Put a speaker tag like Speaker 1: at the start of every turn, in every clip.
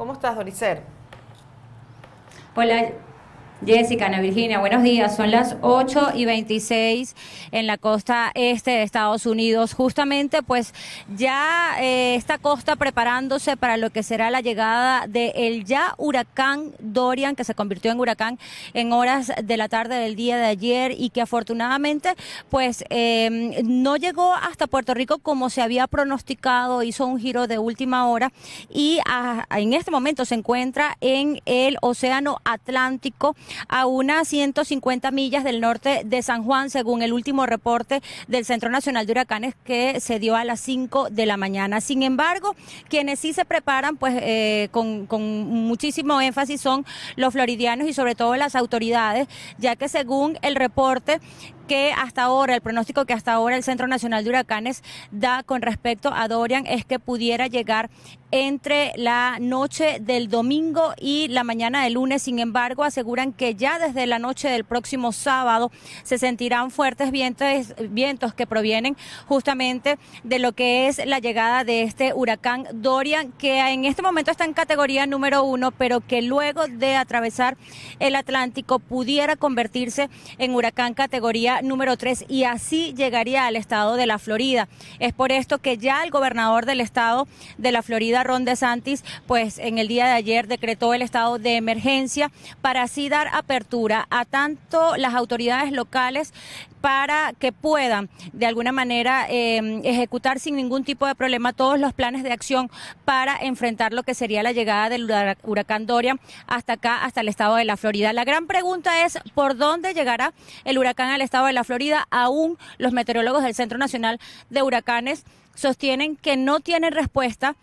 Speaker 1: ¿Cómo estás, Doricer? Hola, Jessica, Ana Virginia, buenos días. Son las 8 y 26 en la costa este de Estados Unidos. Justamente, pues ya eh, esta costa preparándose para lo que será la llegada del ya huracán Dorian, que se convirtió en huracán en horas de la tarde del día de ayer y que afortunadamente, pues em, no llegó hasta Puerto Rico como se había pronosticado, hizo un giro de última hora y ah, en este momento se encuentra en el Océano Atlántico a unas 150 millas del norte de San Juan, según el último reporte del Centro Nacional de Huracanes que se dio a las 5 de la mañana. Sin embargo, quienes sí se preparan, pues eh, con, con muchísimo énfasis son los floridianos y sobre todo las autoridades, ya que según el reporte que hasta ahora, el pronóstico que hasta ahora el Centro Nacional de Huracanes da con respecto a Dorian es que pudiera llegar entre la noche del domingo y la mañana del lunes. Sin embargo, aseguran que ya desde la noche del próximo sábado se sentirán fuertes vientos, vientos que provienen justamente de lo que es la llegada de este huracán Dorian, que en este momento está en categoría número uno, pero que luego de atravesar el Atlántico pudiera convertirse en huracán categoría número 3 y así llegaría al estado de la Florida. Es por esto que ya el gobernador del estado de la Florida, Ron DeSantis, pues en el día de ayer decretó el estado de emergencia para así dar apertura a tanto las autoridades locales para que puedan de alguna manera em, ejecutar sin ningún tipo de problema todos los planes de acción para enfrentar lo que sería la llegada del huracán Doria hasta acá, hasta el estado de la Florida. La gran pregunta es por dónde llegará el huracán al estado de la Florida. Aún los meteorólogos del Centro Nacional de Huracanes sostienen que no tienen respuesta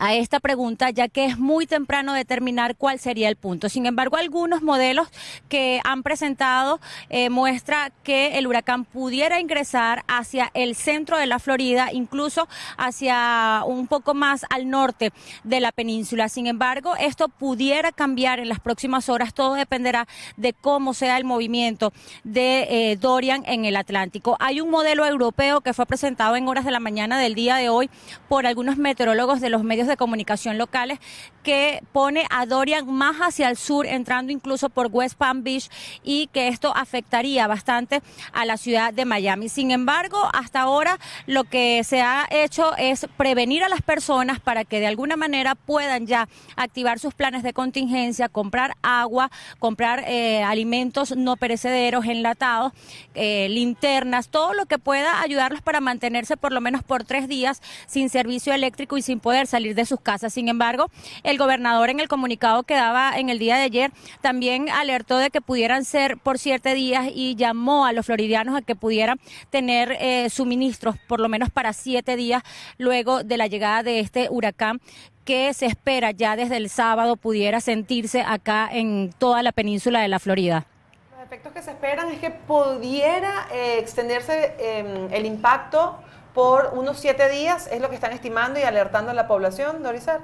Speaker 1: a esta pregunta, ya que es muy temprano determinar cuál sería el punto. Sin embargo, algunos modelos que han presentado eh, muestra que el huracán pudiera ingresar hacia el centro de la Florida, incluso hacia un poco más al norte de la península. Sin embargo, esto pudiera cambiar en las próximas horas. Todo dependerá de cómo sea el movimiento de eh, Dorian en el Atlántico. Hay un modelo europeo que fue presentado en horas de la mañana del día de hoy por algunos meteorólogos de los medios de comunicación locales que pone a Dorian más hacia el sur, entrando incluso por West Palm Beach y que esto afectaría bastante a la ciudad de Miami. Sin embargo, hasta ahora lo que se ha hecho es prevenir a las personas para que de alguna manera puedan ya activar sus planes de contingencia, comprar agua, comprar eh, alimentos no perecederos, enlatados, eh, linternas, todo lo que pueda ayudarlos para mantenerse por lo menos por tres días sin servicio eléctrico y sin poder salir de sus casas. Sin embargo, el gobernador en el comunicado que daba en el día de ayer también alertó de que pudieran ser por siete días y llamó a los floridianos a que pudieran tener eh, suministros por lo menos para siete días luego de la llegada de este huracán que se espera ya desde el sábado pudiera sentirse acá en toda la península de la Florida Los efectos que se esperan es que pudiera eh, extenderse em, el impacto por unos siete días, es lo que están estimando y alertando a la población, Dorisar.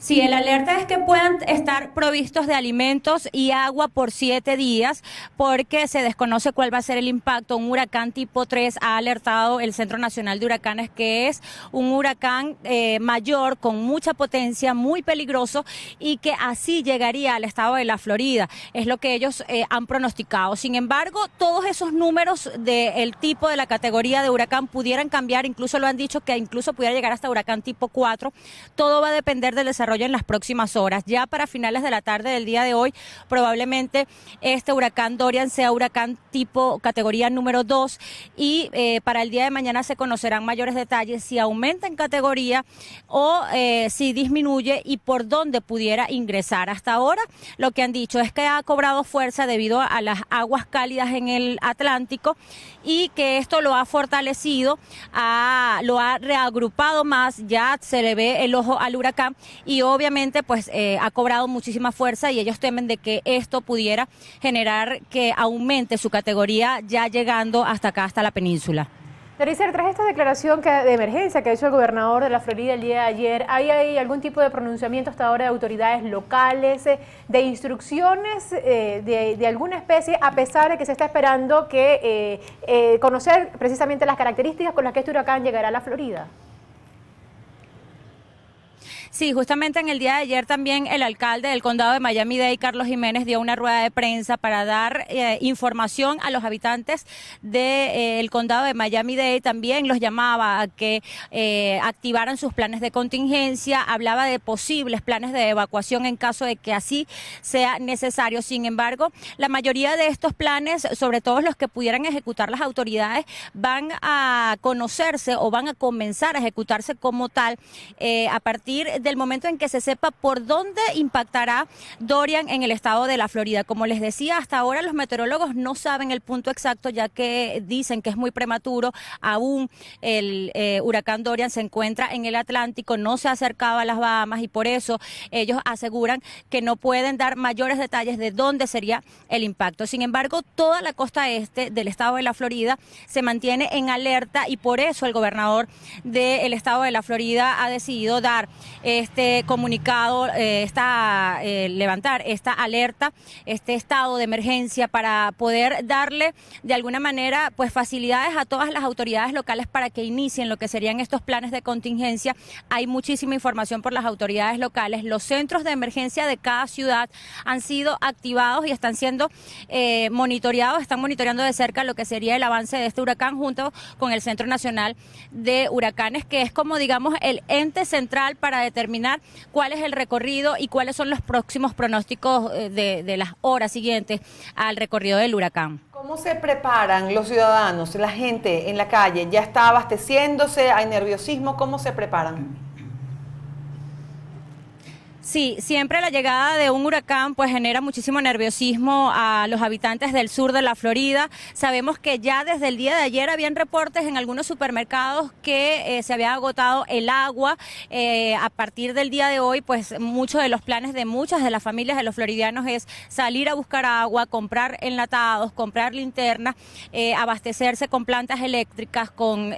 Speaker 1: Sí, el alerta es que puedan estar provistos de alimentos y agua por siete días porque se desconoce cuál va a ser el impacto. Un huracán tipo 3 ha alertado el Centro Nacional de Huracanes que es un huracán eh, mayor con mucha potencia, muy peligroso y que así llegaría al estado de la Florida. Es lo que ellos eh, han pronosticado. Sin embargo, todos esos números del tipo de la categoría de huracán pudieran cambiar, incluso lo han dicho que incluso pudiera llegar hasta huracán tipo 4. Todo va a depender del desarrollo en las próximas horas. Ya para finales de la tarde del día de hoy, probablemente este huracán Dorian sea huracán tipo categoría número 2 y eh, para el día de mañana se conocerán mayores detalles si aumenta en categoría o eh, si disminuye y por dónde pudiera ingresar. Hasta ahora lo que han dicho es que ha cobrado fuerza debido a las aguas cálidas en el Atlántico y que esto lo ha fortalecido, a, lo ha reagrupado más, ya se le ve el ojo al huracán y obviamente pues eh, ha cobrado muchísima fuerza y ellos temen de que esto pudiera generar que aumente su categoría ya llegando hasta acá, hasta la península. Teresa, tras esta declaración de emergencia que ha hecho el gobernador de la Florida el día de ayer, ¿hay, hay algún tipo de pronunciamiento hasta ahora de autoridades locales, eh, de instrucciones eh, de, alguna especie, a pesar de que se está esperando que conocer precisamente las características con las que este huracán llegará a la Florida? Sí, justamente en el día de ayer también el alcalde del condado de Miami-Dade, Carlos Jiménez, dio una rueda de prensa para dar eh, información a los habitantes del de, eh, condado de Miami-Dade. También los llamaba a que eh, activaran sus planes de contingencia. Hablaba de posibles planes de evacuación en caso de que así sea necesario. Sin embargo, la mayoría de estos planes, sobre todo los que pudieran ejecutar las autoridades, van a conocerse o van a comenzar a ejecutarse como tal a partir del momento en que se sepa por dónde impactará Dorian en el estado de la Florida. Como les decía, hasta ahora los meteorólogos no saben el punto exacto, ya que dicen que es muy prematuro. Aún el eh, huracán Dorian se encuentra en el Atlántico, no se acercaba a las Bahamas y por eso ellos aseguran que no pueden dar mayores detalles de dónde sería el impacto. Sin embargo, toda la costa este del estado de la Florida se mantiene en alerta y por eso el gobernador del estado de la Florida ha decidido dar eh, este comunicado, eh, eh, levantar esta alerta, este estado de emergencia para poder darle de alguna manera pues facilidades a todas las autoridades locales para que inicien lo que serían estos planes de contingencia. Hay muchísima información por las autoridades locales. Los centros de emergencia de cada ciudad han sido activados y están siendo eh, monitoreados, están monitoreando de cerca lo que sería el avance de este huracán junto con el Centro Nacional de Huracanes, que es como digamos el ente central para determinar determinar cuál es el recorrido y cuáles son los próximos pronósticos eh, de, de las horas siguientes al recorrido del huracán. ¿Cómo se preparan los ciudadanos, la gente en la calle? ¿Ya está abasteciéndose? ¿Hay nerviosismo? ¿Cómo se preparan? Sí, siempre la llegada de un huracán pues genera muchísimo nerviosismo a los habitantes del sur de la Florida. Sabemos que ya desde el día de ayer habían reportes en algunos supermercados que eh, se había agotado el agua. Eh, a partir del día de hoy, pues muchos de los planes de muchas de las familias de los floridianos es salir a buscar agua, comprar enlatados, comprar linternas, eh, abastecerse con plantas eléctricas, con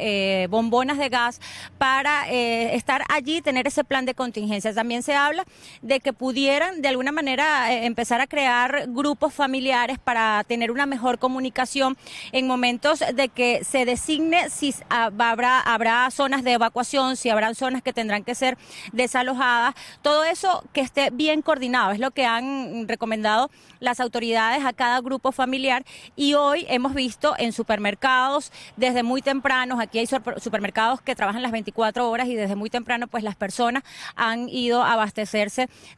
Speaker 1: bombonas de gas para estar allí, tener ese plan de contingencia. También se habla de que pudieran de alguna manera eh, empezar a crear grupos familiares para tener una mejor comunicación en momentos de que se designe si ah, habrá, habrá zonas de evacuación, si habrán zonas que tendrán que ser desalojadas, todo eso que esté bien coordinado, es lo que han recomendado las autoridades a cada grupo familiar y hoy hemos visto en supermercados desde muy temprano aquí hay supermercados que trabajan las 24 horas y desde muy temprano pues las personas han ido a abastecer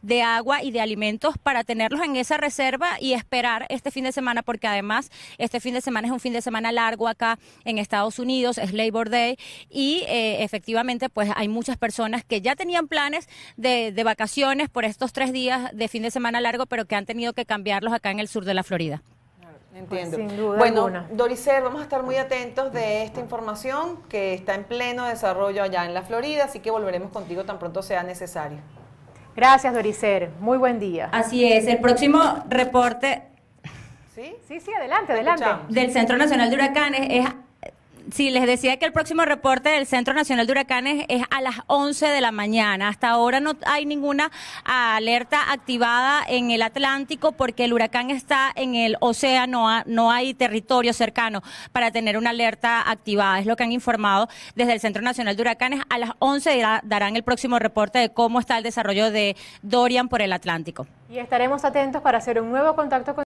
Speaker 1: de agua y de alimentos para tenerlos en esa reserva y esperar este fin de semana, porque además este fin de semana es un fin de semana largo acá en Estados Unidos, es Labor Day, y eh, efectivamente pues hay muchas personas que ya tenían planes de, vacaciones por estos tres días de fin de semana largo, pero que han tenido que cambiarlos acá en el sur de la Florida. Entiendo. Pues, bueno, vamos a estar muy atentos de esta información que está en pleno desarrollo allá en la Florida, así que volveremos contigo tan pronto sea necesario. Gracias, Doricer. Muy buen día. Así es. El próximo reporte. Sí, sí, sí, adelante, adelante. Del Centro Nacional de Huracanes es Sí, les decía que el próximo reporte del Centro Nacional de Huracanes es a las 11 de la mañana. Hasta ahora no hay ninguna alerta activada en el Atlántico porque el huracán está en el océano, ah, no hay territorio cercano para tener una alerta activada. Es lo que han informado desde el Centro Nacional de Huracanes. A las 11 darán el próximo reporte de cómo está el desarrollo de Dorian por el Atlántico. Y estaremos atentos para hacer un nuevo contacto con...